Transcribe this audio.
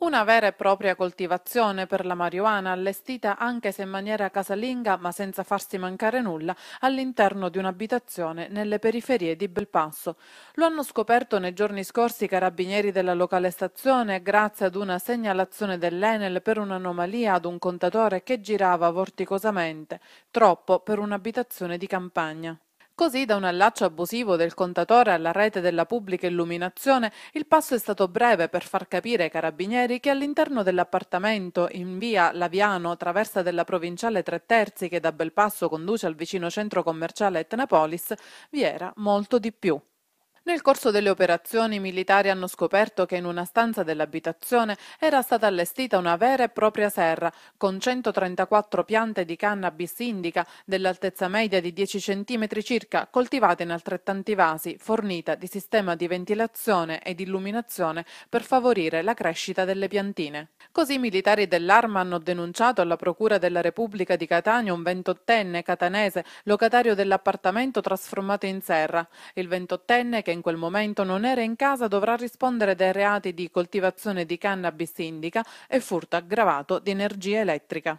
Una vera e propria coltivazione per la marijuana allestita anche se in maniera casalinga ma senza farsi mancare nulla all'interno di un'abitazione nelle periferie di Belpasso. Lo hanno scoperto nei giorni scorsi i carabinieri della locale stazione grazie ad una segnalazione dell'Enel per un'anomalia ad un contatore che girava vorticosamente, troppo per un'abitazione di campagna. Così da un allaccio abusivo del contatore alla rete della pubblica illuminazione il passo è stato breve per far capire ai carabinieri che all'interno dell'appartamento in via Laviano, traversa della provinciale Tre Terzi che da Belpasso conduce al vicino centro commerciale Etnapolis, vi era molto di più. Nel corso delle operazioni i militari hanno scoperto che in una stanza dell'abitazione era stata allestita una vera e propria serra con 134 piante di cannabis indica dell'altezza media di 10 cm circa, coltivate in altrettanti vasi, fornita di sistema di ventilazione ed illuminazione per favorire la crescita delle piantine. Così i militari dell'Arma hanno denunciato alla Procura della Repubblica di Catania un ventottenne catanese locatario dell'appartamento trasformato in serra. Il ventottenne che in in quel momento non era in casa dovrà rispondere dei reati di coltivazione di cannabis indica e furto aggravato di energia elettrica.